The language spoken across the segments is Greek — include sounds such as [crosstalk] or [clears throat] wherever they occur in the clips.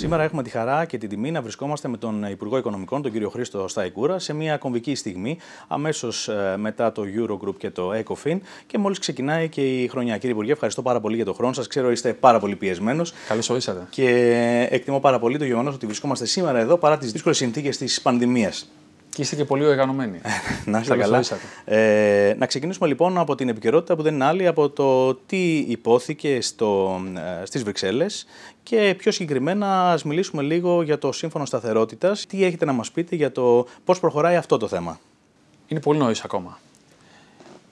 Σήμερα έχουμε τη χαρά και την τιμή να βρισκόμαστε με τον Υπουργό Οικονομικών, τον κύριο Χρήστο Σταϊκούρα, σε μια κομβική στιγμή, αμέσως ε, μετά το Eurogroup και το ECOFIN. Και μόλις ξεκινάει και η χρονιά. Κύριε Υπουργέ, ευχαριστώ πάρα πολύ για τον χρόνο σας. Ξέρω είστε πάρα πολύ πιεσμένος. Καλώς ορίσατε. Και ε, εκτιμώ πάρα πολύ το γεγονός ότι βρισκόμαστε σήμερα εδώ παρά τις δύσκολες συνθήκες της πανδημίας. Και είστε και πολύ οργανωμένοι. Ε, να είστε καλά. Ε, να ξεκινήσουμε λοιπόν από την επικαιρότητα που δεν είναι άλλη από το τι υπόθηκε στο, ε, στις Βρυξέλλες και πιο συγκεκριμένα ας μιλήσουμε λίγο για το Σύμφωνο Σταθερότητας. Τι έχετε να μας πείτε για το πώς προχωράει αυτό το θέμα. Είναι πολύ νωρίς ακόμα.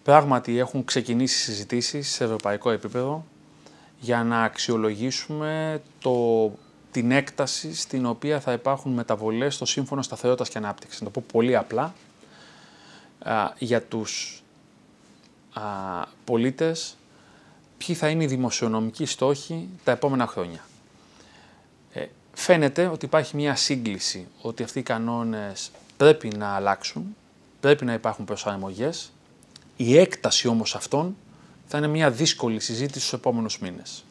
Πράγματι έχουν ξεκινήσει συζητήσεις σε ευρωπαϊκό επίπεδο για να αξιολογήσουμε το την έκταση στην οποία θα υπάρχουν μεταβολές στο Σύμφωνο Σταθερότητας και Ανάπτυξης. Να το πω πολύ απλά, α, για τους α, πολίτες ποιοι θα είναι οι δημοσιονομικοί στόχοι τα επόμενα χρόνια. Ε, φαίνεται ότι υπάρχει μια σύγκληση ότι αυτοί οι κανόνες πρέπει να αλλάξουν, πρέπει να υπάρχουν προσαρμογές. Η έκταση όμως αυτών θα είναι μια δύσκολη συζήτηση στους επόμενους μήνες.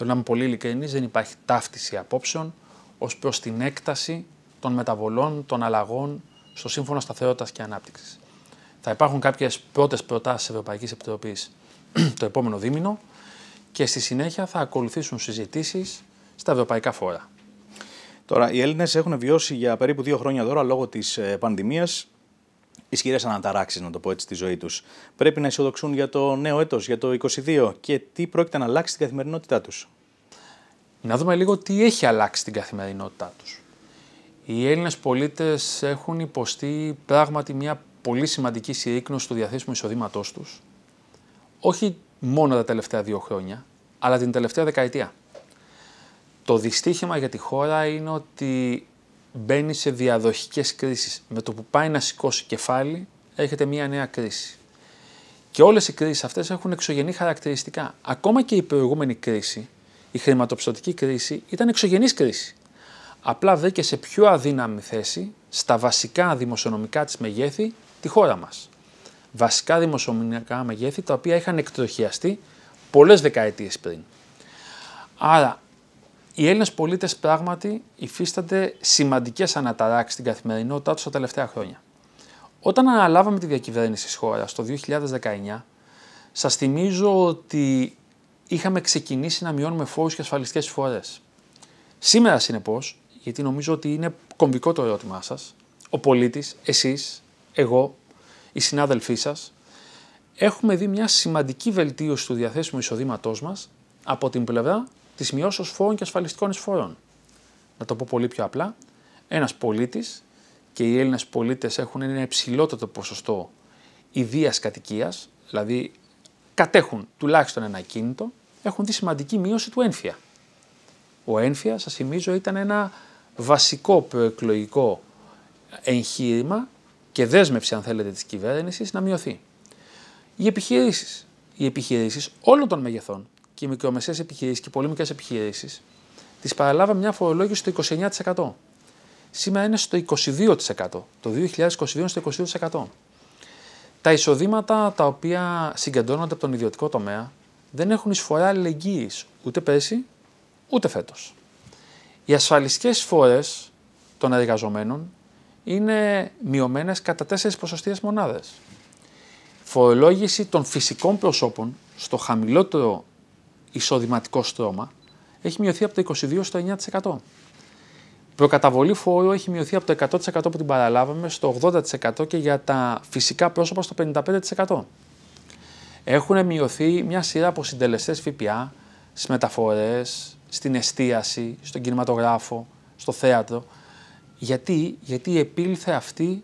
Θέλω να είμαι πολύ ειλικρινής, δεν υπάρχει ταύτιση απόψεων ως προς την έκταση των μεταβολών, των αλλαγών στο Σύμφωνο Σταθερότητας και Ανάπτυξης. Θα υπάρχουν κάποιες πρώτες προτάσεις της Ευρωπαϊκής Επιτροπής [clears throat] το επόμενο δίμηνο και στη συνέχεια θα ακολουθήσουν συζητήσεις στα ευρωπαϊκά φόρα. Τώρα, οι Έλληνες έχουν βιώσει για περίπου δύο χρόνια τώρα λόγω της ε, πανδημίας ισχυρές αναταράξεις, να το πω έτσι, στη ζωή τους. Πρέπει να ισοδοξούν για το νέο έτος, για το 22 και τι πρόκειται να αλλάξει την καθημερινότητά τους. Να δούμε λίγο τι έχει αλλάξει την καθημερινότητά τους. Οι Έλληνες πολίτες έχουν υποστεί πράγματι μια πολύ σημαντική συρρήκνωση του διαθέσιμου εισοδήματός τους, όχι μόνο τα τελευταία δύο χρόνια, αλλά την τελευταία δεκαετία. Το δυστύχημα για τη χώρα είναι ότι μπαίνει σε διαδοχικές κρίσεις. Με το που πάει να σηκώσει κεφάλι, έρχεται μια νέα κρίση. Και όλες οι κρίσεις αυτές έχουν εξωγενή χαρακτηριστικά. Ακόμα και η προηγούμενη κρίση, η χρηματοπιστωτική κρίση, ήταν εξωγενής κρίση. Απλά βρήκε σε πιο αδύναμη θέση, στα βασικά δημοσιονομικά της μεγέθη, τη χώρα μας. Βασικά δημοσιονομικά μεγέθη, τα οποία είχαν εκτροχιαστεί πολλές δεκαετίες πριν. Άρα οι Έλληνες πολίτες πράγματι υφίστανται σημαντικές αναταράξεις στην καθημερινότητά τους τα τελευταία χρόνια. Όταν αναλάβαμε τη διακυβέρνηση της χώρας το 2019, σας θυμίζω ότι είχαμε ξεκινήσει να μειώνουμε φόρους και ασφαλιστικές φορέ. Σήμερα, συνεπώς, γιατί νομίζω ότι είναι κομβικό το ερώτημά σας, ο πολίτης, εσείς, εγώ, οι συνάδελφοί σας, έχουμε δει μια σημαντική βελτίωση του διαθέσιμου εισοδήματός μας από την πλευρά τις μειώσεις φόρων και ασφαλιστικών εισφορών. Να το πω πολύ πιο απλά, ένας πολίτης και οι Έλληνες πολίτες έχουν ένα υψηλότερο ποσοστό ιδίας κατοικίας, δηλαδή κατέχουν τουλάχιστον ένα κίνητο, έχουν τη σημαντική μείωση του ένφια. Ο ένφια, σας θυμίζω, ήταν ένα βασικό προεκλογικό εγχείρημα και δέσμευση, αν θέλετε, της κυβέρνησης να μειωθεί. Οι επιχειρήσεις. Οι επιχειρήσεις όλων των μεγεθών και οι μικρομεσαίες επιχειρήσεις και οι πολύ μικρές επιχειρήσεις, τις παραλάβαμε μια φορολόγηση στο 29%. Σήμερα είναι στο 22%. Το 2022 στο 22%. Τα εισοδήματα τα οποία συγκεντρώνονται από τον ιδιωτικό τομέα δεν έχουν εισφορά αλληλεγγύης ούτε πέρσι ούτε φέτος. Οι ασφαλιστικές φορές των εργαζομένων είναι μειωμένες κατά 4 ποσοστίε μονάδες. Φορολόγηση των φυσικών προσώπων στο χαμηλότερο εισοδηματικό στρώμα έχει μειωθεί από το 22% στο 9%. Προκαταβολή φόρου έχει μειωθεί από το 100% που την παραλάβαμε στο 80% και για τα φυσικά πρόσωπα στο 55%. Έχουν μειωθεί μια σειρά από συντελεστές ΦΠΑ στις μεταφορές, στην εστίαση, στον κινηματογράφο, στο θέατρο. Γιατί, γιατί επήλθε αυτή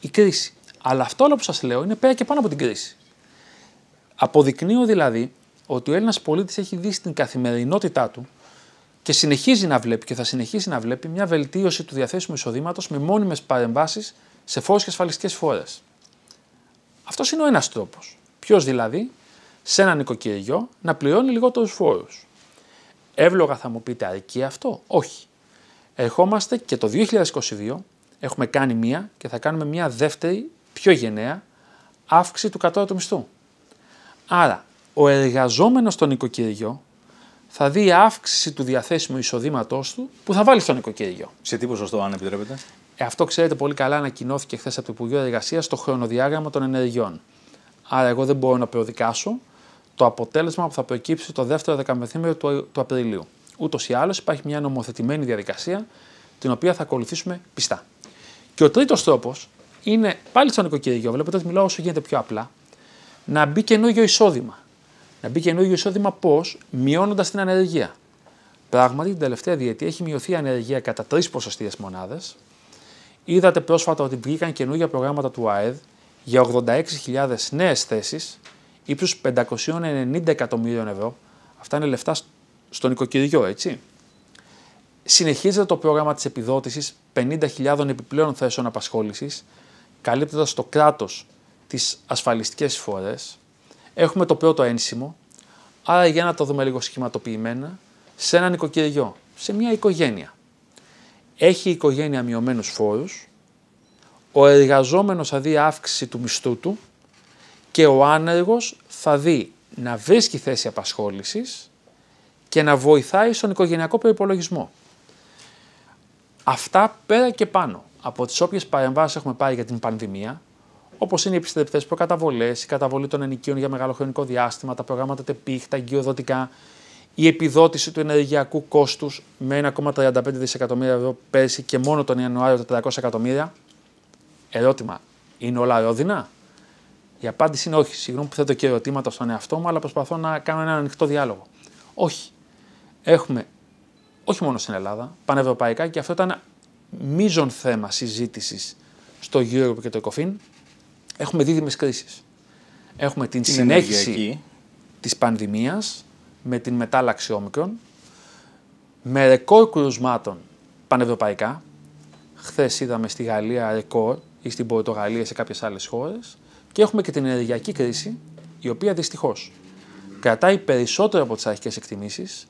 η κρίση. Αλλά αυτό όλο που σας λέω είναι πέρα και πάνω από την κρίση. Αποδεικνύω δηλαδή ότι ο Έλληνας πολίτης έχει δει στην καθημερινότητά του και συνεχίζει να βλέπει και θα συνεχίσει να βλέπει μια βελτίωση του διαθέσιμου εισοδήματος με μόνιμες παρεμβάσεις σε φόρου και ασφαλιστικές φόρε. Αυτός είναι ο ένας τρόπος. Ποιος δηλαδή, σε ένα νοικοκυριό, να πληρώνει λιγότερους φόρους. Εύλογα θα μου πείτε, αρκεί αυτό. Όχι. Ερχόμαστε και το 2022 έχουμε κάνει μία και θα κάνουμε μία δεύτερη, πιο γενναία αύξηση του κατώτατου μισθού. Άρα, ο εργαζόμενος στο νοικοκυριό θα δει αύξηση του διαθέσιμου εισοδήματός του που θα βάλει στο νοικοκυριό. Σε τι ποσοστό, αν επιτρέπετε. Ε, αυτό ξέρετε πολύ καλά, ανακοινώθηκε χθες από το Υπουργείο Εργασίας στο χρονοδιάγραμμα των ενεργειών. Άρα, εγώ δεν μπορώ να προδικάσω το αποτέλεσμα που θα προκύψει το δεύτερο δεκαμεθήμερο του, του Απριλίου. Ούτως ή άλλως, υπάρχει μια νομοθετημένη διαδικασία την οποία θα ακολουθήσουμε πιστά. Και ο τρίτος τρόπος είναι πάλι στο νοικοκυριό. Βλέπετε ότι μιλάω όσο γίνεται πιο απλά. Να μπει καινούργιο εισόδημα να μπει καινούργιο εισόδημα πώς, μειώνοντας την ανεργία. Πράγματι, την τελευταία διετία έχει μειωθεί η ανεργία κατά τρεις ποσοστίε μονάδες. Είδατε πρόσφατα ότι βγήκαν καινούργια προγράμματα του ΑΕΔ για 86.000 νέες θέσεις, ύψους 590 εκατομμυρίων ευρώ. Αυτά είναι λεφτά στο νοικοκυριό, έτσι. Συνεχίζεται το πρόγραμμα της επιδότησης 50.000 επιπλέον θέσεων απασχόλησης, καλύπτοντας το κράτος τις ασφαλιστικές φορέ. Έχουμε το πρώτο ένσημο, άρα για να το δούμε λίγο σχηματοποιημένα, σε ένα νοικοκυριό, σε μια οικογένεια. Έχει η οικογένεια μειωμένους φόρους, ο εργαζόμενος θα δει αύξηση του μισθού του και ο άνεργος θα δει να βρίσκει θέση απασχόλησης και να βοηθάει στον οικογενειακό προϋπολογισμό. Αυτά πέρα και πάνω από τις όποιες παρεμβάσεις έχουμε πάρει για την πανδημία, Όπως είναι οι επιστρεπτές προκαταβολές, η καταβολή των ενοικίων για μεγάλο χρονικό διάστημα, τα προγράμματα ΤΕΠΗΧ, τα εγκυοδοτικά, η επιδότηση του ενεργειακού κόστους με 1,35 δισεκατομμύρια ευρώ πέρσι και μόνο τον Ιανουάριο 400 εκατομμύρια. Ερώτημα, είναι όλα ρόδινα. Η απάντηση είναι όχι. Συγγνώμη που θέτω και ερωτήματα στον εαυτό μου, αλλά προσπαθώ να κάνω ένα ανοιχτό διάλογο. Όχι. Έχουμε, όχι μόνο στην Ελλάδα, πανευρωπαϊκά και αυτό ήταν μείζον θέμα συζήτησης στο Europe και το ECOFIN, έχουμε δίδυμες κρίσεις. Έχουμε την, συνέχιση τη της πανδημίας με την μετάλλαξη όμικρων, με ρεκόρ κρουσμάτων πανευρωπαϊκά. Χθες είδαμε στη Γαλλία ρεκόρ ή στην Πορτογαλία σε κάποιες άλλες χώρες. Και έχουμε και την ενεργειακή κρίση, η οποία δυστυχώς κρατάει περισσότερο από τις αρχικές εκτιμήσεις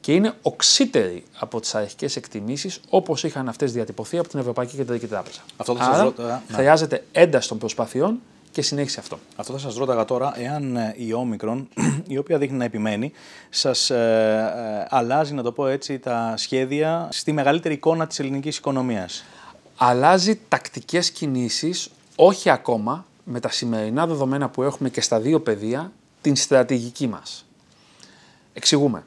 και είναι οξύτερη από τις αρχικές εκτιμήσεις όπως είχαν αυτές διατυπωθεί από την Ευρωπαϊκή Κεντρική Τράπεζα. Αυτό θα σας ρώτα... Ναι. Χρειάζεται ένταση των προσπαθειών και συνέχιση αυτό. Αυτό θα σας ρώταγα τώρα, εάν ε, η Όμικρον, η οποία δείχνει να επιμένει, σας ε, ε, αλλάζει, να το πω έτσι, τα σχέδια στη μεγαλύτερη εικόνα της ελληνικής οικονομίας. Αλλάζει τακτικές κινήσεις, όχι ακόμα με τα σημερινά δεδομένα που έχουμε και στα δύο πεδία, την στρατηγική μας. Εξηγούμε.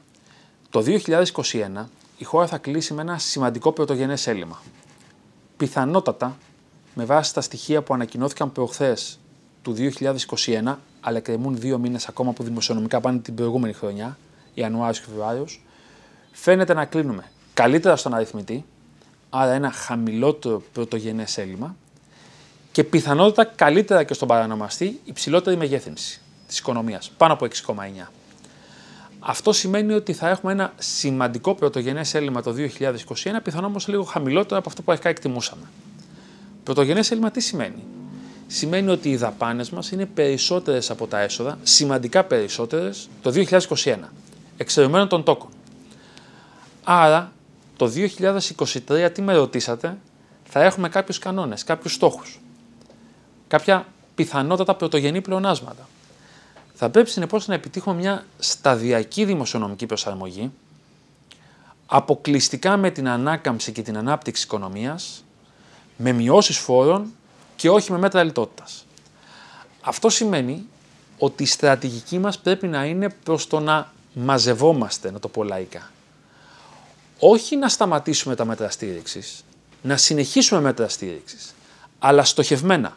Το 2021 η χώρα θα κλείσει με ένα σημαντικό πρωτογενές έλλειμμα. Πιθανότατα, με βάση τα στοιχεία που ανακοινώθηκαν προχθές του 2021, αλλά κρεμούν δύο μήνες ακόμα που δημοσιονομικά πάνε την προηγούμενη χρονιά, Ιανουάριος και Φεβρουάριος, φαίνεται να κλείνουμε καλύτερα στον αριθμητή, άρα ένα χαμηλότερο πρωτογενές έλλειμμα και πιθανότατα καλύτερα και στον παρανομαστή υψηλότερη μεγέθυνση της οικονομίας, πάνω από 6,9. Αυτό σημαίνει ότι θα έχουμε ένα σημαντικό πρωτογενές έλλειμμα το 2021, πιθανόν όμως λίγο χαμηλότερο από αυτό που αρχικά εκτιμούσαμε. Πρωτογενές έλλειμμα τι σημαίνει. Σημαίνει ότι οι δαπάνες μας είναι περισσότερες από τα έσοδα, σημαντικά περισσότερες, το 2021, εξαιρεμένων των τόκων. Άρα, το 2023, τι με ρωτήσατε, θα έχουμε κάποιους κανόνες, κάποιους στόχους. κάποια πιθανότατα πρωτογενή πλεονάσματα. Θα πρέπει συνεπώς να επιτύχουμε μια σταδιακή δημοσιονομική προσαρμογή, αποκλειστικά με την ανάκαμψη και την ανάπτυξη οικονομίας, με μειώσεις φόρων και όχι με μέτρα λιτότητας. Αυτό σημαίνει ότι η στρατηγική μας πρέπει να είναι προς το να μαζευόμαστε, να το πω λαϊκά. Όχι να σταματήσουμε τα μέτρα να συνεχίσουμε μέτρα στήριξης, αλλά στοχευμένα.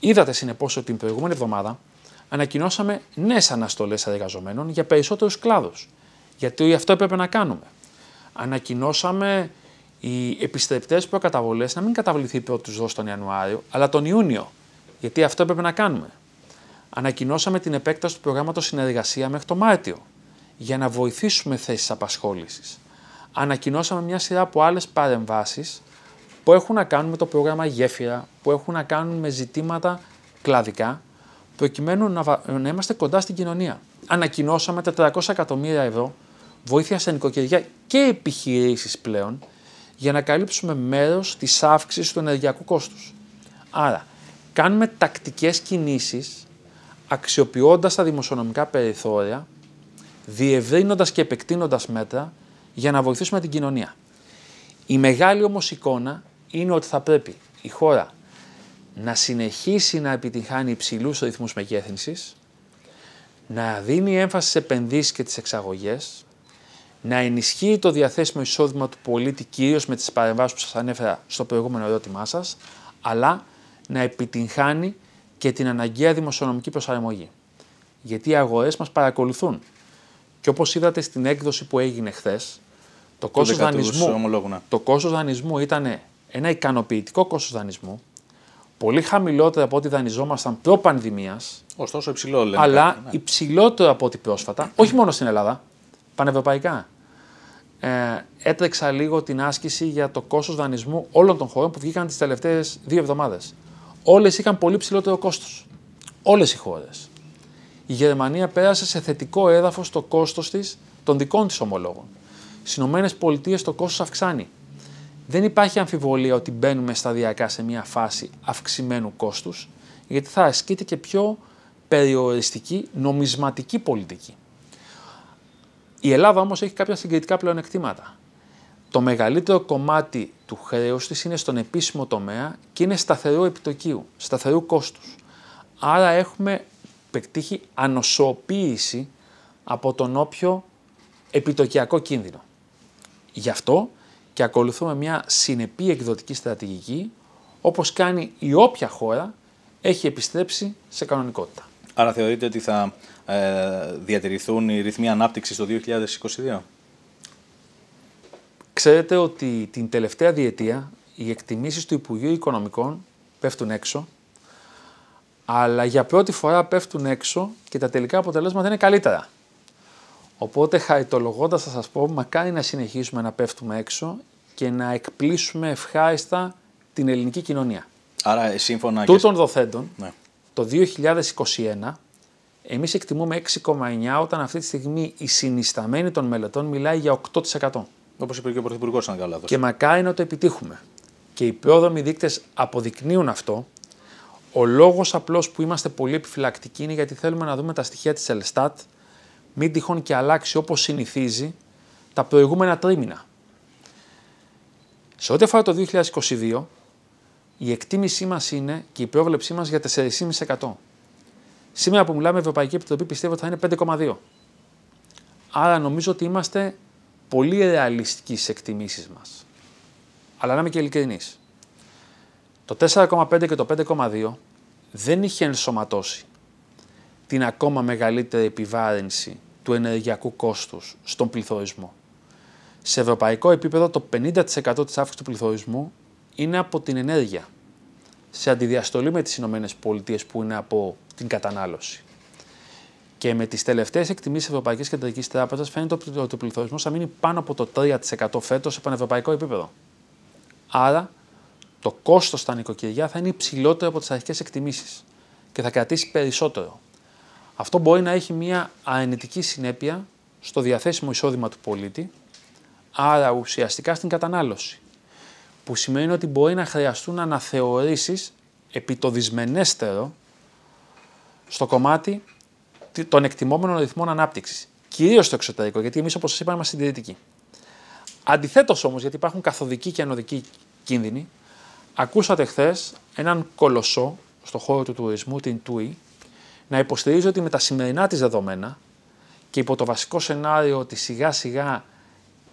Είδατε συνεπώς ότι την προηγούμενη εβδομάδα ανακοινώσαμε νέες αναστολές εργαζομένων για περισσότερους κλάδους. Γιατί αυτό έπρεπε να κάνουμε. Ανακοινώσαμε οι επιστρεπτές προκαταβολές να μην καταβληθεί πρώτη δόση τον Ιανουάριο, αλλά τον Ιούνιο. Γιατί αυτό έπρεπε να κάνουμε. Ανακοινώσαμε την επέκταση του προγράμματος συνεργασία μέχρι το Μάρτιο για να βοηθήσουμε θέσεις απασχόλησης. Ανακοινώσαμε μια σειρά από άλλες παρεμβάσεις που έχουν να κάνουν με το πρόγραμμα Γέφυρα, που έχουν να κάνουν με ζητήματα κλαδικά προκειμένου να, είμαστε κοντά στην κοινωνία. Ανακοινώσαμε τα 400 εκατομμύρια ευρώ βοήθεια σε νοικοκυριά και επιχειρήσεις πλέον για να καλύψουμε μέρος της αύξησης του ενεργειακού κόστους. Άρα, κάνουμε τακτικές κινήσεις αξιοποιώντας τα δημοσιονομικά περιθώρια, διευρύνοντας και επεκτείνοντας μέτρα για να βοηθήσουμε την κοινωνία. Η μεγάλη όμως εικόνα είναι ότι θα πρέπει η χώρα να συνεχίσει να επιτυχάνει υψηλούς ρυθμούς μεγέθυνσης, να δίνει έμφαση στι επενδύσεις και τις εξαγωγές, να ενισχύει το διαθέσιμο εισόδημα του πολίτη κυρίως με τις παρεμβάσεις που σας ανέφερα στο προηγούμενο ερώτημά σας, αλλά να επιτυγχάνει και την αναγκαία δημοσιονομική προσαρμογή. Γιατί οι αγορές μας παρακολουθούν. Και όπως είδατε στην έκδοση που έγινε χθες, το κόστο δανεισμού, ναι. δανεισμού ήταν ένα ικανοποιητικό κόστος δανεισμού πολύ χαμηλότερα από ό,τι δανειζόμασταν προ-πανδημία. Ωστόσο υψηλό λέμε. Αλλά ναι. υψηλότερο από ό,τι πρόσφατα, όχι μόνο στην Ελλάδα, πανευρωπαϊκά. Ε, έτρεξα λίγο την άσκηση για το κόστος δανεισμού όλων των χωρών που βγήκαν τις τελευταίες δύο εβδομάδες. Όλες είχαν πολύ ψηλότερο κόστος. Όλες οι χώρες. Η Γερμανία πέρασε σε θετικό έδαφος το κόστος της των δικών της ομολόγων. Στις ΗΠΑ το κόστος αυξάνει. Δεν υπάρχει αμφιβολία ότι μπαίνουμε σταδιακά σε μια φάση αυξημένου κόστους, γιατί θα ασκείται και πιο περιοριστική νομισματική πολιτική. Η Ελλάδα όμως έχει κάποια συγκριτικά πλεονεκτήματα. Το μεγαλύτερο κομμάτι του χρέους της είναι στον επίσημο τομέα και είναι σταθερού επιτοκίου, σταθερού κόστους. Άρα έχουμε πετύχει ανοσοποίηση από τον όποιο επιτοκιακό κίνδυνο. Γι' αυτό και ακολουθούμε μια συνεπή εκδοτική στρατηγική, όπως κάνει η όποια χώρα έχει επιστρέψει σε κανονικότητα. Άρα θεωρείτε ότι θα ε, διατηρηθούν οι ρυθμοί ανάπτυξης το 2022? Ξέρετε ότι την τελευταία διετία οι εκτιμήσεις του Υπουργείου Οικονομικών πέφτουν έξω, αλλά για πρώτη φορά πέφτουν έξω και τα τελικά αποτελέσματα είναι καλύτερα. Οπότε χαριτολογώντας θα σας πω, μακάρι να συνεχίσουμε να πέφτουμε έξω και να εκπλήσουμε ευχάριστα την ελληνική κοινωνία. Άρα ε, σύμφωνα... Τούτων και... δοθέντων, ναι. το 2021 εμείς εκτιμούμε 6,9 όταν αυτή τη στιγμή η συνισταμένη των μελετών μιλάει για 8%. Όπως είπε και ο Πρωθυπουργός. αν καλά. Και μακάρι να το επιτύχουμε. Και οι πρόδομοι δείκτες αποδεικνύουν αυτό. Ο λόγος απλώς που είμαστε πολύ επιφυλακτικοί είναι γιατί θέλουμε να δούμε τα στοιχεία της Ελστάτ, μην τυχόν και αλλάξει όπως συνηθίζει τα προηγούμενα τρίμηνα. Σε ό,τι αφορά το 2022, η εκτίμησή μας είναι και η πρόβλεψή μας για 4,5%. Σήμερα που μιλάμε, η Ευρωπαϊκή Επιτροπή πιστεύω ότι θα είναι 5,2%. Άρα νομίζω ότι είμαστε πολύ ρεαλιστικοί στις εκτιμήσεις μας. Αλλά να είμαι και ειλικρινής. Το 4,5 και το 5,2 δεν είχε ενσωματώσει την ακόμα μεγαλύτερη επιβάρυνση του ενεργειακού κόστους στον πληθωρισμό. Σε ευρωπαϊκό επίπεδο το 50% της αύξησης του πληθωρισμού είναι από την ενέργεια. Σε αντιδιαστολή με τις Ηνωμένες Πολιτείες που είναι από την κατανάλωση. Και με τις τελευταίες εκτιμήσεις της Ευρωπαϊκής Κεντρικής Τράπεζας φαίνεται ότι ο πληθωρισμός θα μείνει πάνω από το 3% φέτος σε πανευρωπαϊκό επίπεδο. Άρα το κόστος στα νοικοκυριά θα είναι υψηλότερο από τις αρχικές εκτιμήσεις και θα κρατήσει περισσότερο. Αυτό μπορεί να έχει μια αρνητική συνέπεια στο διαθέσιμο εισόδημα του πολίτη, άρα ουσιαστικά στην κατανάλωση. Που σημαίνει ότι μπορεί να χρειαστούν αναθεωρήσεις επί το στο κομμάτι των εκτιμόμενων ρυθμών ανάπτυξης. Κυρίως στο εξωτερικό, γιατί εμείς, όπως σας είπα, είμαστε συντηρητικοί. Αντιθέτως όμως, γιατί υπάρχουν καθοδικοί και ανωδικοί κίνδυνοι, ακούσατε χθες έναν κολοσσό στον χώρο του τουρισμού, την TUI, να υποστηρίζει ότι με τα σημερινά της δεδομένα και υπό το βασικό σενάριο ότι σιγά σιγά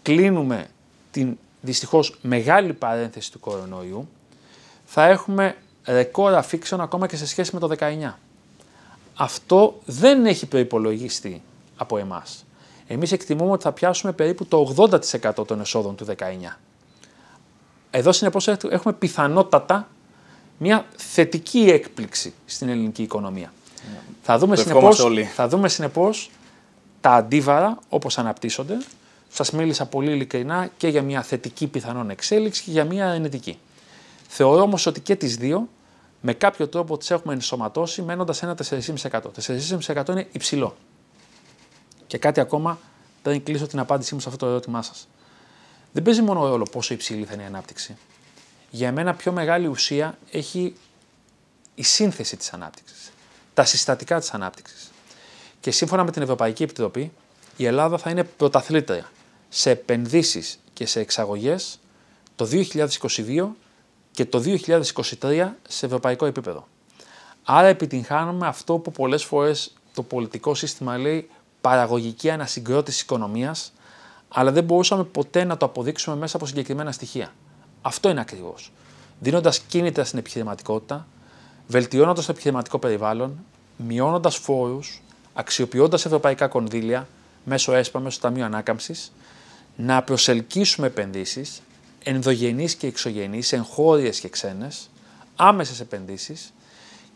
κλείνουμε την δυστυχώς μεγάλη παρένθεση του κορονοϊού, θα έχουμε ρεκόρ αφήξεων ακόμα και σε σχέση με το 19. Αυτό δεν έχει προϋπολογιστεί από εμάς. Εμείς εκτιμούμε ότι θα πιάσουμε περίπου το 80% των εσόδων του 19. Εδώ συνεπώς έχουμε πιθανότατα μια θετική έκπληξη στην ελληνική οικονομία. Θα δούμε, συνεπώς, θα δούμε συνεπώς τα αντίβαρα όπως αναπτύσσονται. Σας μίλησα πολύ ειλικρινά και για μια θετική πιθανόν εξέλιξη και για μια αρνητική. Θεωρώ όμως ότι και τις δύο με κάποιο τρόπο τις έχουμε ενσωματώσει μένοντας ένα 4,5%. 4,5% είναι υψηλό. Και κάτι ακόμα πριν κλείσω την απάντησή μου σε αυτό το ερώτημά σας. Δεν παίζει μόνο ρόλο πόσο υψηλή θα είναι η ανάπτυξη. Για μένα πιο μεγάλη ουσία έχει η σύνθεση της ανάπτυξης τα συστατικά της ανάπτυξης. Και σύμφωνα με την Ευρωπαϊκή Επιτροπή, η Ελλάδα θα είναι πρωταθλήτρια σε επενδύσεις και σε εξαγωγές το 2022 και το 2023 σε ευρωπαϊκό επίπεδο. Άρα επιτυγχάνουμε αυτό που πολλές φορές το πολιτικό σύστημα λέει παραγωγική ανασυγκρότηση οικονομίας, αλλά δεν μπορούσαμε ποτέ να το αποδείξουμε μέσα από συγκεκριμένα στοιχεία. Αυτό είναι ακριβώς. Δίνοντας κίνητρα στην επιχειρηματικότητα, βελτιώνοντας το επιχειρηματικό περιβάλλον, μειώνοντας φόρους, αξιοποιώντας ευρωπαϊκά κονδύλια μέσω ΕΣΠΑ, μέσω Ταμείου Ανάκαμψης, να προσελκύσουμε επενδύσεις, ενδογενείς και εξωγενείς, εγχώριες και ξένες, άμεσες επενδύσεις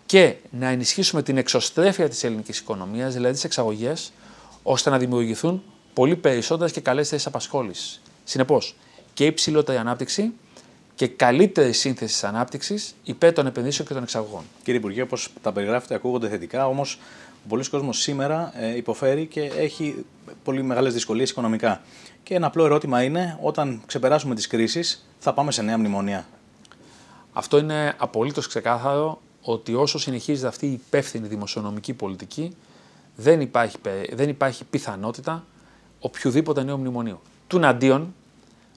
και να ενισχύσουμε την εξωστρέφεια της ελληνικής οικονομίας, δηλαδή τις εξαγωγές, ώστε να δημιουργηθούν πολύ περισσότερες και καλές θέσεις απασχόλησης. Συνεπώς, και υψηλότερη ανάπτυξη και καλύτερη σύνθεση της ανάπτυξης υπέρ των επενδύσεων και των εξαγωγών. Κύριε Υπουργέ, όπως τα περιγράφετε, ακούγονται θετικά, όμως ο πολλής κόσμος σήμερα ε, υποφέρει και έχει πολύ μεγάλες δυσκολίες οικονομικά. Και ένα απλό ερώτημα είναι, όταν ξεπεράσουμε τις κρίσεις, θα πάμε σε νέα μνημονία. Αυτό είναι απολύτως ξεκάθαρο ότι όσο συνεχίζεται αυτή η υπεύθυνη δημοσιονομική πολιτική, δεν υπάρχει, δεν υπάρχει πιθανότητα οποιοδήποτε νέο μνημονίου. Τουναντίον,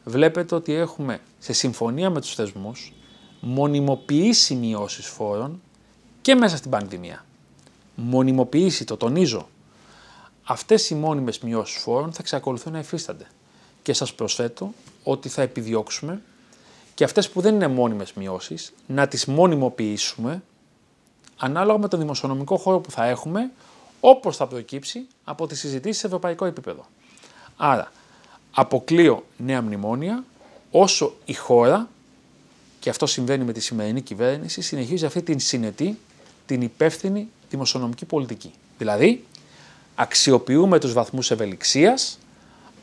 βλέπετε ότι έχουμε σε συμφωνία με τους θεσμούς μονιμοποιήσει μειώσεις φόρων και μέσα στην πανδημία. Μονιμοποιήσει, το τονίζω. Αυτές οι μόνιμες μειώσεις φόρων θα εξακολουθούν να υφίστανται. Και σας προσθέτω ότι θα επιδιώξουμε και αυτές που δεν είναι μόνιμες μειώσεις να τις μονιμοποιήσουμε ανάλογα με τον δημοσιονομικό χώρο που θα έχουμε όπως θα προκύψει από τις συζητήσεις σε ευρωπαϊκό επίπεδο. Άρα, αποκλείω νέα μνημόνια όσο η χώρα, και αυτό συμβαίνει με τη σημερινή κυβέρνηση, συνεχίζει αυτή την συνετή, την υπεύθυνη δημοσιονομική πολιτική. Δηλαδή, αξιοποιούμε τους βαθμούς ευελιξίας,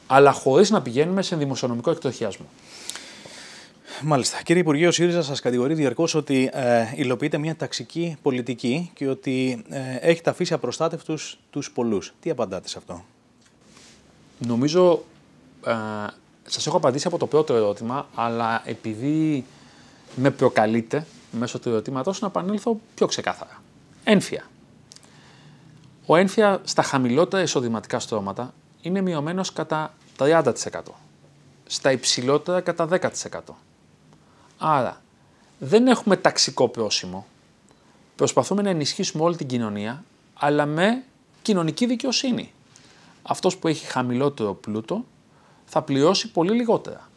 αλλά χωρίς να πηγαίνουμε σε δημοσιονομικό εκτοχιασμό. Μάλιστα. Κύριε Υπουργέ, ο ΣΥΡΙΖΑ σας κατηγορεί διαρκώς ότι ε, υλοποιείται μια ταξική πολιτική και ότι ε, έχετε αφήσει απροστάτευτους τους πολλούς. Τι απαντάτε σε αυτό, Νομίζω Σα ε, σας έχω απαντήσει από το πρώτο ερώτημα, αλλά επειδή με προκαλείτε μέσω του ερωτήματος να επανέλθω πιο ξεκάθαρα. Ένφια. Ο ένφια στα χαμηλότερα εισοδηματικά στρώματα είναι μειωμένος κατά 30%. Στα υψηλότερα κατά 10%. Άρα, δεν έχουμε ταξικό πρόσημο. Προσπαθούμε να ενισχύσουμε όλη την κοινωνία, αλλά με κοινωνική δικαιοσύνη. Αυτός που έχει χαμηλότερο πλούτο θα πληρώσει πολύ λιγότερα.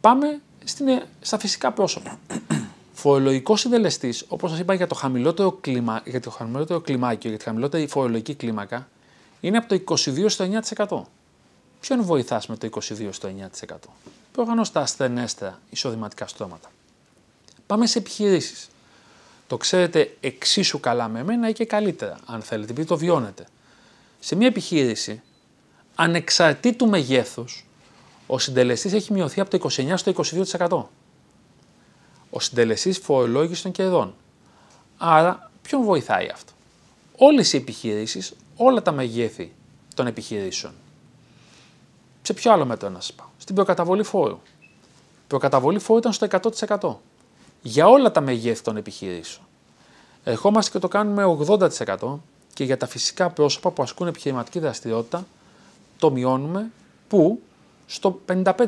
Πάμε στην, ε, στα φυσικά πρόσωπα. Φορολογικός συντελεστής, όπως σας είπα για το χαμηλότερο, κλιμα, για το χαμηλότερο κλιμάκιο, για τη χαμηλότερη φορολογική κλίμακα, είναι από το 22% στο 9%. Ποιον βοηθάς με το 22% στο 9%. Προφανώς τα ασθενέστερα εισοδηματικά στρώματα. Πάμε σε επιχειρήσεις. Το ξέρετε εξίσου καλά με εμένα ή και καλύτερα, αν θέλετε, επειδή το βιώνετε. Σε μια επιχείρηση, ανεξαρτήτου μεγέθους, ο συντελεστής έχει μειωθεί από το 29% στο 22%. Ο συντελεστής φορολόγησης των κερδών. Άρα, ποιον βοηθάει αυτό. Όλες οι επιχειρήσεις, όλα τα μεγέθη των επιχειρήσεων. Σε ποιο άλλο μέτρο να σας πω. Στην προκαταβολή φόρου. Η προκαταβολή φόρου ήταν στο 100%. Για όλα τα μεγέθη των επιχειρήσεων. Ερχόμαστε και το κάνουμε 80% και για τα φυσικά πρόσωπα που ασκούν επιχειρηματική δραστηριότητα το μειώνουμε που στο 55%.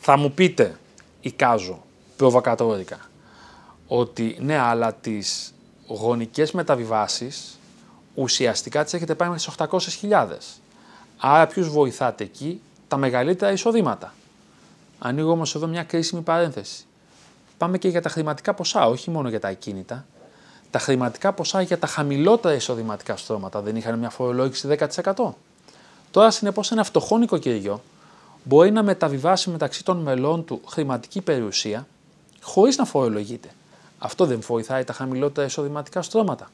Θα μου πείτε, εικάζω, προβακατόρικα, ότι ναι, αλλά τις γονικές μεταβιβάσεις ουσιαστικά τις έχετε πάει μέχρι στις 800.000. Άρα ποιους βοηθάτε εκεί, τα μεγαλύτερα εισοδήματα. Ανοίγω όμως εδώ μια κρίσιμη παρένθεση. Πάμε και για τα χρηματικά ποσά, όχι μόνο για τα ακίνητα. Τα χρηματικά ποσά για τα χαμηλότερα εισοδηματικά στρώματα δεν είχαν μια φορολόγηση 10%. Τώρα, συνεπώς, ένα φτωχό νοικοκυριό μπορεί να μεταβιβάσει μεταξύ των μελών του χρηματική περιουσία χωρίς να φορολογείται. Αυτό δεν βοηθάει τα χαμηλότερα εισοδηματικά στρώματα.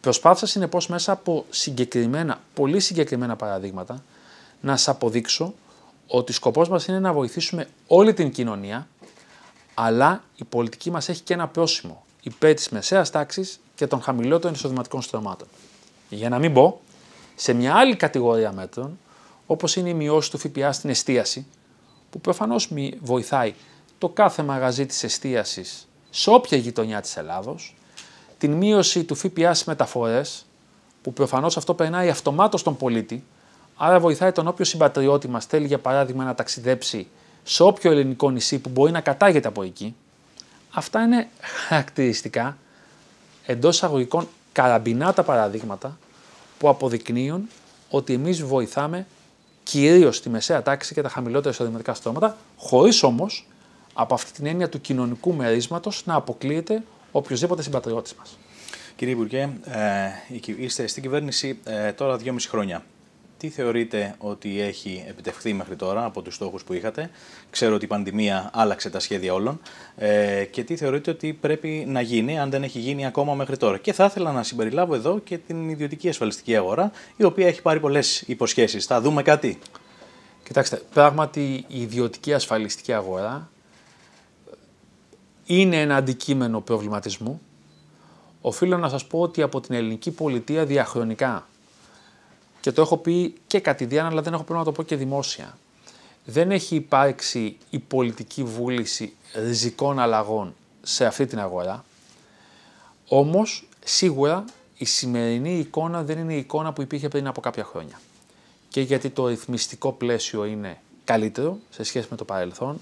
Προσπάθησα συνεπώς μέσα από συγκεκριμένα, πολύ συγκεκριμένα παραδείγματα να σας αποδείξω ότι σκοπός μας είναι να βοηθήσουμε όλη την κοινωνία, αλλά η πολιτική μας έχει και ένα πρόσημο υπέρ της μεσαίας τάξης και των χαμηλότερων εισοδηματικών στρωμάτων. Για να μην πω σε μια άλλη κατηγορία μέτρων, όπως είναι η μειώση του ΦΠΑ στην εστίαση, που προφανώς βοηθάει το κάθε μαγαζί της εστίασης σε όποια γειτονιά της Ελλάδος, την μείωση του ΦΠΑ στις μεταφορές, που προφανώς αυτό περνάει αυτομάτως στον πολίτη, άρα βοηθάει τον όποιο συμπατριώτη μας θέλει, για παράδειγμα, να ταξιδέψει σε όποιο ελληνικό νησί που μπορεί να κατάγεται από εκεί. Αυτά είναι χαρακτηριστικά εντός αγωγικών καραμπινά τα παραδείγματα που αποδεικνύουν ότι εμείς βοηθάμε κυρίως τη μεσαία τάξη και τα χαμηλότερα εισοδηματικά στρώματα, χωρίς όμως από αυτή την έννοια του κοινωνικού μερίσματος να αποκλείεται οποιοδήποτε συμπατριώτης μας. Κύριε Υπουργέ, ε, είστε στην κυβέρνηση ε, τώρα δυόμιση χρόνια τι θεωρείτε ότι έχει επιτευχθεί μέχρι τώρα από τους στόχους που είχατε. Ξέρω ότι η πανδημία άλλαξε τα σχέδια όλων ε, και τι θεωρείτε ότι πρέπει να γίνει αν δεν έχει γίνει ακόμα μέχρι τώρα. Και θα ήθελα να συμπεριλάβω εδώ και την ιδιωτική ασφαλιστική αγορά η οποία έχει πάρει πολλές υποσχέσεις. Θα δούμε κάτι. Κοιτάξτε, πράγματι η ιδιωτική ασφαλιστική αγορά είναι ένα αντικείμενο προβληματισμού. Οφείλω να σας πω ότι από την ελληνική πολιτεία διαχρονικά και το έχω πει και κατηδίαν, αλλά δεν έχω πρέπει να το πω και δημόσια. Δεν έχει υπάρξει η πολιτική βούληση ριζικών αλλαγών σε αυτή την αγορά, όμως σίγουρα η σημερινή εικόνα δεν είναι η εικόνα που υπήρχε πριν από κάποια χρόνια. Και γιατί το ρυθμιστικό πλαίσιο είναι καλύτερο σε σχέση με το παρελθόν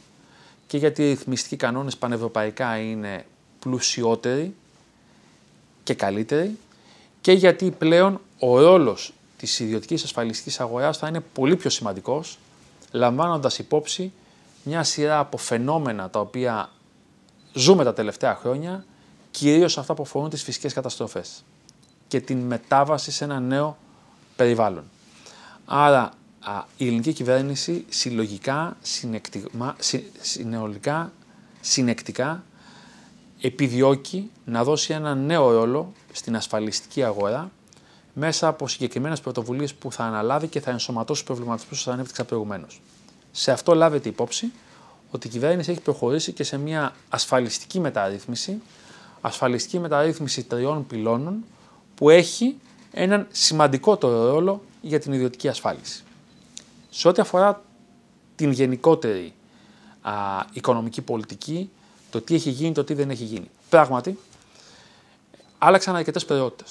και γιατί οι ρυθμιστικοί κανόνες πανευρωπαϊκά είναι πλουσιότεροι και καλύτεροι και γιατί πλέον ο ρόλος Της ιδιωτικής ασφαλιστικής αγοράς θα είναι πολύ πιο σημαντικός, λαμβάνοντας υπόψη μια σειρά από φαινόμενα τα οποία ζούμε τα τελευταία χρόνια, κυρίως αυτά που αφορούν τις φυσικές καταστροφές και την μετάβαση σε ένα νέο περιβάλλον. Άρα η ελληνική κυβέρνηση συλλογικά, συνεκτιμα, συνεολικά, συνεκτικά επιδιώκει να δώσει ένα νέο ρόλο στην ασφαλιστική αγορά μέσα από συγκεκριμένες πρωτοβουλίες που θα αναλάβει και θα ενσωματώσει του προβληματισμούς που σα ανέπτυξα προηγουμένως. Σε αυτό λάβετε υπόψη ότι η κυβέρνηση έχει προχωρήσει και σε μια ασφαλιστική μεταρρύθμιση, ασφαλιστική μεταρρύθμιση τριών πυλώνων που έχει έναν σημαντικότερο ρόλο για την ιδιωτική ασφάλιση. Σε ό,τι αφορά την γενικότερη α, οικονομική πολιτική, το τι έχει γίνει, το τι δεν έχει γίνει. Πράγματι, άλλαξαν αρκετές προτεραιότητες.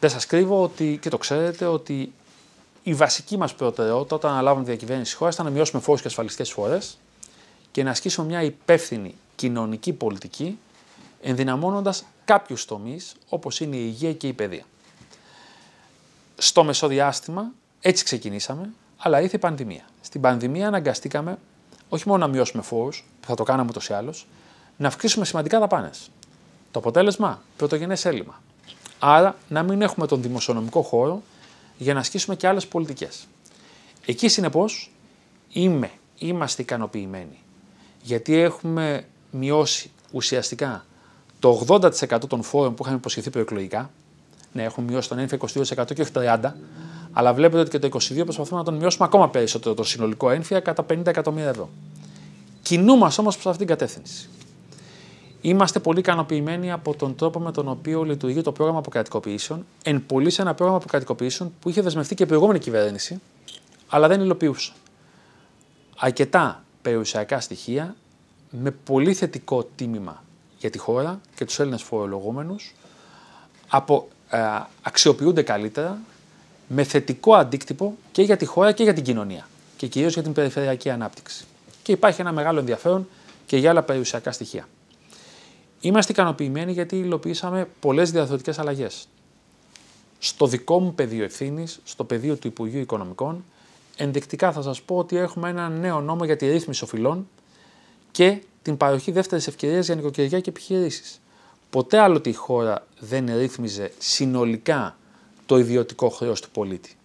Δεν σας κρύβω ότι, και το ξέρετε, ότι η βασική μας προτεραιότητα όταν αναλάβουμε διακυβέρνηση της χώρας ήταν να μειώσουμε φόρους και ασφαλιστικές φορές και να ασκήσουμε μια υπεύθυνη κοινωνική πολιτική ενδυναμώνοντας κάποιους τομείς, όπως είναι η υγεία και η παιδεία. Στο μεσοδιάστημα έτσι ξεκινήσαμε, αλλά ήρθε η πανδημία. Στην πανδημία αναγκαστήκαμε όχι μόνο να μειώσουμε φόρου που θα το κάναμε ούτως ή άλλως, να αυξήσουμε σημαντικά δαπάνες. Το αποτέλεσμα, πρωτογενές έλλειμμα. Άρα να μην έχουμε τον δημοσιονομικό χώρο για να ασκήσουμε και άλλες πολιτικές. Εκεί συνεπώς είμαι, είμαστε ικανοποιημένοι γιατί έχουμε μειώσει ουσιαστικά το 80% των φόρων που είχαμε υποσχεθεί προεκλογικά. Ναι, έχουμε μειώσει τον ένφια 22% και όχι 30%, αλλά βλέπετε ότι και το 22% προσπαθούμε να τον μειώσουμε ακόμα περισσότερο το συνολικό ένφια κατά 50 εκατομμύρια ευρώ. Κινούμαστε όμως προς αυτήν την κατεύθυνση. Είμαστε πολύ ικανοποιημένοι από τον τρόπο με τον οποίο λειτουργεί το πρόγραμμα αποκρατικοποιήσεων. Εν πολύ σε ένα πρόγραμμα αποκρατικοποιήσεων που είχε δεσμευτεί και η προηγούμενη κυβέρνηση, αλλά δεν υλοποιούσε. Αρκετά περιουσιακά στοιχεία με πολύ θετικό τίμημα για τη χώρα και τους Έλληνες φορολογούμενους απο, ε, αξιοποιούνται καλύτερα με θετικό αντίκτυπο και για τη χώρα και για την κοινωνία και κυρίως για την περιφερειακή ανάπτυξη. Και υπάρχει ένα μεγάλο ενδιαφέρον και για άλλα περιουσιακά στοιχεία. Είμαστε ικανοποιημένοι γιατί υλοποιήσαμε πολλές διαδοτικέ αλλαγές. Στο δικό μου πεδίο ευθύνης, στο πεδίο του Υπουργείου Οικονομικών, ενδεικτικά θα σας πω ότι έχουμε ένα νέο νόμο για τη ρύθμιση οφειλών και την παροχή δεύτερης ευκαιρίας για νοικοκυριά και επιχειρήσεις. Ποτέ άλλοτε η χώρα δεν ρύθμιζε συνολικά το ιδιωτικό χρέος του πολίτη.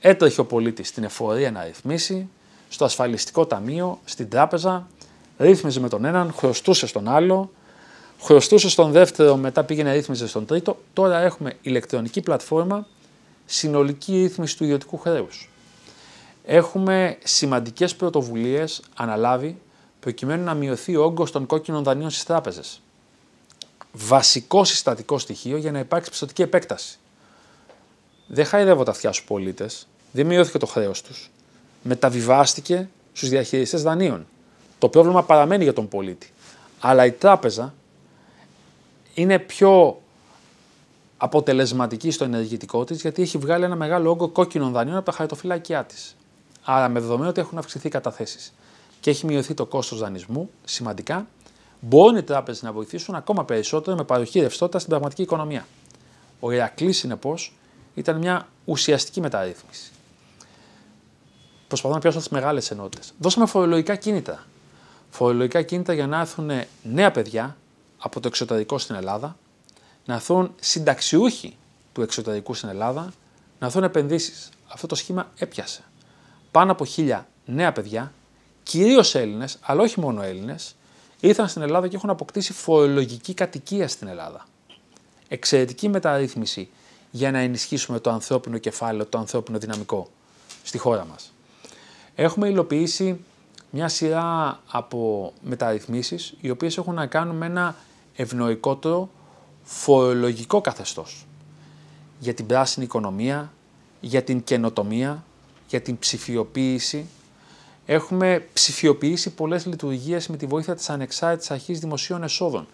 Έτρεχε ο πολίτης στην εφορία να ρυθμίσει, στο ασφαλιστικό ταμείο, στην τράπεζα, ρύθμιζε με τον έναν, χρωστούσε στον άλλο, χρωστούσε στον δεύτερο, μετά πήγαινε ρύθμιζε στον τρίτο. Τώρα έχουμε ηλεκτρονική πλατφόρμα, συνολική ρύθμιση του ιδιωτικού χρέους. Έχουμε σημαντικές πρωτοβουλίες αναλάβει προκειμένου να μειωθεί ο όγκος των κόκκινων δανείων στις τράπεζες. Βασικό συστατικό στοιχείο για να υπάρξει πιστοτική επέκταση. Δεν χαϊδεύω τα αυτιά στους πολίτες, δεν μειώθηκε το χρέος τους. Μεταβιβάστηκε στους διαχειριστές δανείων. Το πρόβλημα παραμένει για τον πολίτη. Αλλά η τράπεζα είναι πιο αποτελεσματική στο ενεργητικό της, γιατί έχει βγάλει ένα μεγάλο όγκο κόκκινων δανείων από τα χαρτοφυλάκια της. Άρα, με δεδομένο ότι έχουν αυξηθεί οι καταθέσεις και έχει μειωθεί το κόστος δανεισμού σημαντικά, μπορούν οι τράπεζες να βοηθήσουν ακόμα περισσότερο με παροχή ρευστότητα στην πραγματική οικονομία. Ο Ηρακλής, συνεπώς, ήταν μια ουσιαστική μεταρρύθμιση. Προσπαθώ να πιάσω τις μεγάλες ενότητες. Δώσαμε φορολογικά κίνητρα. Φορολογικά κίνητρα για να έρθουν νέα παιδιά, από το εξωτερικό στην Ελλάδα, να έρθουν συνταξιούχοι του εξωτερικού στην Ελλάδα, να έρθουν επενδύσεις. Αυτό το σχήμα έπιασε. Πάνω από χίλια νέα παιδιά, κυρίως Έλληνες, αλλά όχι μόνο Έλληνες, ήρθαν στην Ελλάδα και έχουν αποκτήσει φορολογική κατοικία στην Ελλάδα. Εξαιρετική μεταρρύθμιση για να ενισχύσουμε το ανθρώπινο κεφάλαιο, το ανθρώπινο δυναμικό στη χώρα μας. Έχουμε υλοποιήσει μια σειρά από μεταρρυθμίσεις οι οποίες έχουν να κάνουν με ένα ευνοϊκότερο φορολογικό καθεστώς για την πράσινη οικονομία, για την καινοτομία, για την ψηφιοποίηση. Έχουμε ψηφιοποιήσει πολλές λειτουργίες με τη βοήθεια της ανεξάρτητης αρχής δημοσίων εσόδων.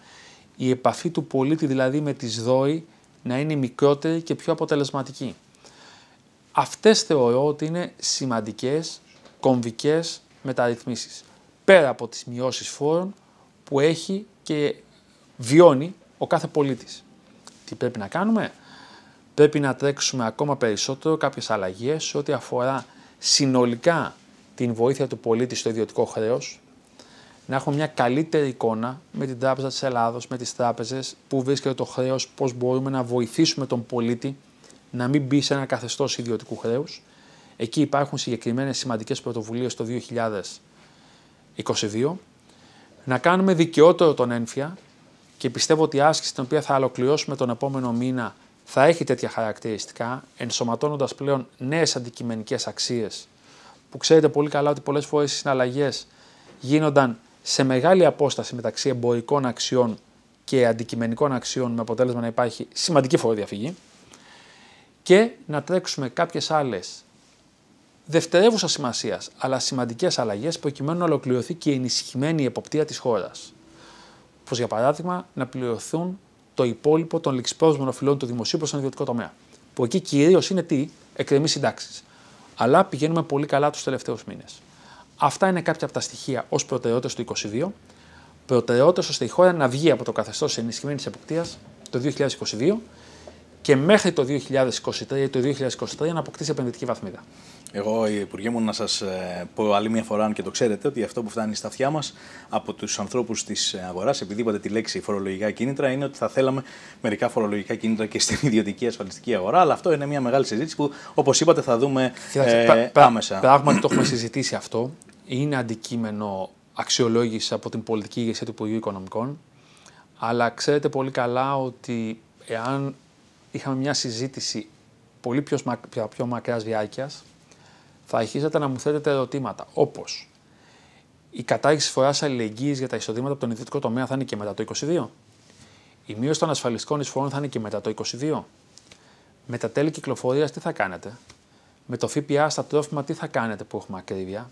Η επαφή του πολίτη δηλαδή με τις δόη να είναι μικρότερη και πιο αποτελεσματική. Αυτές θεωρώ ότι είναι σημαντικές, κομβικές μεταρρυθμίσεις. Πέρα από τις μειώσεις φόρων που έχει και βιώνει ο κάθε πολίτης. Τι πρέπει να κάνουμε? Πρέπει να τρέξουμε ακόμα περισσότερο κάποιες αλλαγές ό,τι αφορά συνολικά την βοήθεια του πολίτη στο ιδιωτικό χρέος, να έχουμε μια καλύτερη εικόνα με την Τράπεζα της Ελλάδος, με τις τράπεζες, πού βρίσκεται το χρέος, πώς μπορούμε να βοηθήσουμε τον πολίτη να μην μπει σε ένα καθεστώς ιδιωτικού χρέους. Εκεί υπάρχουν συγκεκριμένες σημαντικές πρωτοβουλίες το 2022. Να κάνουμε δικαιότερο τον ένφια, και πιστεύω ότι η άσκηση την οποία θα ολοκληρώσουμε τον επόμενο μήνα θα έχει τέτοια χαρακτηριστικά, ενσωματώνοντας πλέον νέες αντικειμενικές αξίες που ξέρετε πολύ καλά ότι πολλές φορές οι συναλλαγές γίνονταν σε μεγάλη απόσταση μεταξύ εμπορικών αξιών και αντικειμενικών αξιών με αποτέλεσμα να υπάρχει σημαντική φοροδιαφυγή και να τρέξουμε κάποιες άλλες δευτερεύουσας σημασίας αλλά σημαντικές αλλαγές προκειμένου να ολοκληρωθεί και η ενισχυμένη εποπτεία της χώρας. Όπως για παράδειγμα να πληρωθούν το υπόλοιπο των ληξιπρόθεσμων οφειλών του δημοσίου προς τον ιδιωτικό τομέα. Που εκεί κυρίως είναι τι, εκκρεμή συντάξεις. Αλλά πηγαίνουμε πολύ καλά τους τελευταίους μήνες. Αυτά είναι κάποια από τα στοιχεία ως προτεραιότητες του 2022. Προτεραιότητες ώστε η χώρα να βγει από το καθεστώς ενισχυμένης εποπτείας το 2022 και μέχρι το 2023 ή το 2023 να αποκτήσει επενδυτική βαθμίδα. Εγώ, Υπουργέ μου, να σας ε, πω άλλη μια φορά, αν και το ξέρετε, ότι αυτό που φτάνει στα αυτιά μας από τους ανθρώπους της ε, αγοράς, επειδή είπατε τη λέξη φορολογικά κίνητρα, είναι ότι θα θέλαμε μερικά φορολογικά κίνητρα και στην ιδιωτική ασφαλιστική αγορά, αλλά αυτό είναι μια μεγάλη συζήτηση που, όπως είπατε, θα δούμε ε, άμεσα. Πράγματι το έχουμε συζητήσει αυτό. Είναι αντικείμενο αξιολόγηση από την πολιτική ηγεσία του Υπουργείου Οικονομικών, αλλά ξέρετε πολύ καλά ότι εάν είχαμε μια συζήτηση πολύ πιο, πιο μακράς θα αρχίσατε να μου θέτετε ερωτήματα όπως η κατάργηση φοράς αλληλεγγύης για τα εισοδήματα από τον ιδιωτικό τομέα θα είναι και μετά το 2022. Η μείωση των ασφαλιστικών εισφορών θα είναι και μετά το 2022. Με τα τέλη κυκλοφορίας τι θα κάνετε. Με το ΦΠΑ στα τρόφιμα τι θα κάνετε που έχουμε ακρίβεια.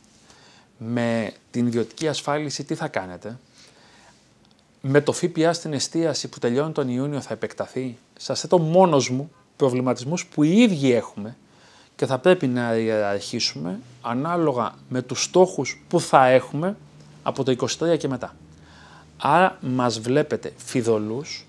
Με την ιδιωτική ασφάλιση τι θα κάνετε. Με το ΦΠΑ στην εστίαση που τελειώνει τον Ιούνιο θα επεκταθεί. Σας θέτω μόνος μου προβληματισμούς που οι ίδιοι έχουμε και θα πρέπει να ιεραρχήσουμε ανάλογα με τους στόχους που θα έχουμε από το 23 και μετά. Άρα μας βλέπετε φιδωλούς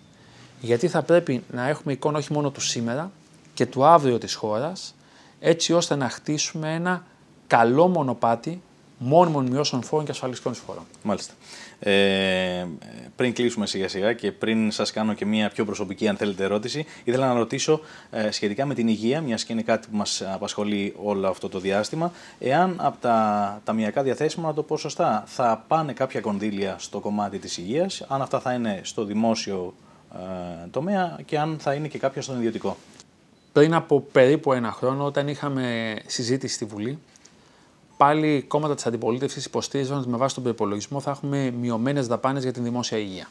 γιατί θα πρέπει να έχουμε εικόνα όχι μόνο του σήμερα και του αύριο της χώρας έτσι ώστε να χτίσουμε ένα καλό μονοπάτι μόνιμων μειώσεων φόρων και ασφαλιστικών εισφορών. Μάλιστα. Ε, πριν κλείσουμε σιγά σιγά και πριν σας κάνω και μια πιο προσωπική, αν θέλετε, ερώτηση, ήθελα να ρωτήσω ε, σχετικά με την υγεία, μιας και είναι κάτι που μας απασχολεί όλο αυτό το διάστημα, εάν από τα ταμιακά διαθέσιμα, να το πω σωστά, θα πάνε κάποια κονδύλια στο κομμάτι της υγείας, αν αυτά θα είναι στο δημόσιο ε, τομέα και αν θα είναι και κάποια στον ιδιωτικό. Πριν από περίπου ένα χρόνο, όταν είχαμε συζήτηση στη Βουλή, πάλι κόμματα της αντιπολίτευσης υποστήριζαν ότι με βάση τον προπολογισμό θα έχουμε μειωμένες δαπάνες για την δημόσια υγεία.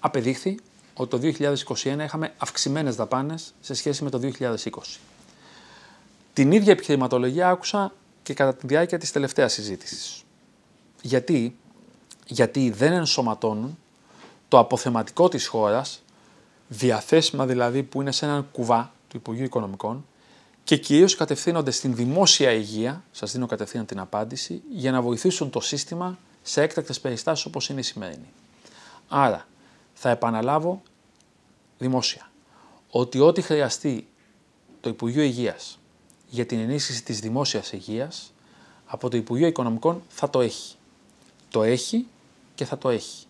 Απεδείχθη ότι το 2021 είχαμε αυξημένες δαπάνες σε σχέση με το 2020. Την ίδια επιχειρηματολογία άκουσα και κατά τη διάρκεια της τελευταίας συζήτησης. Γιατί, γιατί δεν ενσωματώνουν το αποθεματικό της χώρας, διαθέσιμα δηλαδή που είναι σε έναν κουβά του Υπουργείου Οικονομικών, και κυρίως κατευθύνονται στην δημόσια υγεία, σας δίνω κατευθείαν την απάντηση, για να βοηθήσουν το σύστημα σε έκτακτες περιστάσεις όπως είναι η σημερινή. Άρα, θα επαναλάβω δημόσια, ότι ό,τι χρειαστεί το Υπουργείο Υγείας για την ενίσχυση της δημόσιας υγείας, από το Υπουργείο Οικονομικών θα το έχει. Το έχει και θα το έχει.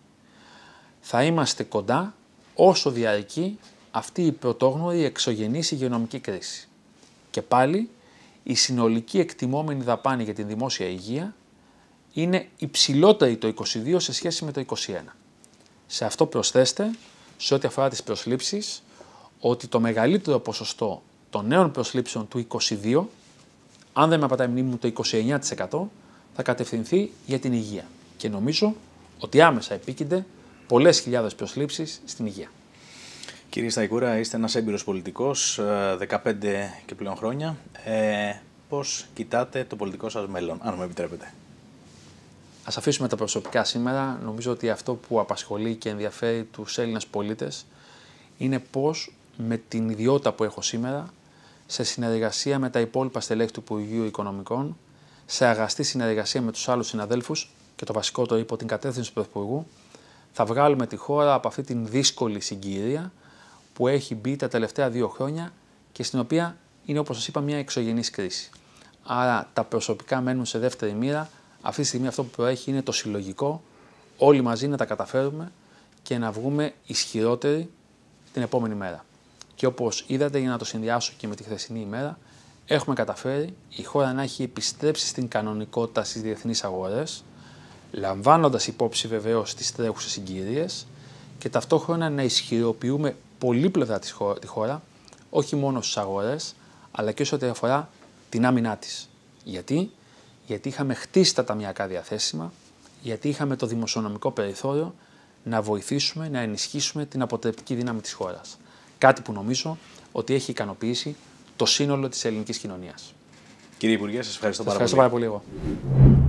Θα είμαστε κοντά όσο διαρκεί αυτή η πρωτόγνωρη εξωγενής υγειονομική κρίση. Και πάλι η συνολική εκτιμόμενη δαπάνη για την δημόσια υγεία είναι υψηλότερη το 22 σε σχέση με το 21. Σε αυτό προσθέστε, σε ό,τι αφορά τις προσλήψεις, ότι το μεγαλύτερο ποσοστό των νέων προσλήψεων του 22, αν δεν με απατάει μνήμη μου το 29%, θα κατευθυνθεί για την υγεία. Και νομίζω ότι άμεσα επίκυνται πολλές χιλιάδες προσλήψεις στην υγεία. Κύριε Σταϊκούρα, είστε ένας έμπειρος πολιτικός, 15 ε, και πλέον χρόνια. Ε, πώς κοιτάτε το πολιτικό σας μέλλον, αν μου επιτρέπετε. Ας αφήσουμε τα προσωπικά σήμερα. Νομίζω ότι αυτό που απασχολεί και ενδιαφέρει τους Έλληνες πολίτες είναι πώς με την ιδιότητα που έχω σήμερα, σε συνεργασία με τα υπόλοιπα στελέχη του Υπουργείου Οικονομικών, σε αγαστή συνεργασία με τους άλλους συναδέλφους και το βασικό το υπό την κατεύθυνση του Πρωθυπουργού, θα βγάλουμε τη χώρα από αυτή την δύσκολη συγκύρια που έχει μπει τα τελευταία δύο χρόνια και στην οποία είναι όπως σας είπα μια εξωγενής κρίση. Άρα τα προσωπικά μένουν σε δεύτερη μοίρα. Αυτή τη στιγμή αυτό που προέχει είναι το συλλογικό, όλοι μαζί να τα καταφέρουμε και να βγούμε ισχυρότεροι την επόμενη μέρα. Και όπως είδατε για να το συνδυάσω και με τη χθεσινή ημέρα, έχουμε καταφέρει η χώρα να έχει επιστρέψει στην κανονικότητα στις διεθνείς αγορές, λαμβάνοντας υπόψη βεβαίως τις τρέχουσες συγκυρίες και ταυτόχρονα να ισχυροποιούμε πολύπλευρα της χώρα, τη χώρα, όχι μόνο στι αγορές, αλλά και όσο αφορά την άμυνά της. Γιατί? Γιατί είχαμε χτίσει τα ταμιακά διαθέσιμα, γιατί είχαμε το δημοσιονομικό περιθώριο να βοηθήσουμε, να ενισχύσουμε την αποτρεπτική δύναμη της χώρας. Κάτι που νομίζω ότι έχει ικανοποιήσει το σύνολο της ελληνικής κοινωνίας. Κύριε Υπουργέ, σας ευχαριστώ, σας ευχαριστώ πάρα πολύ.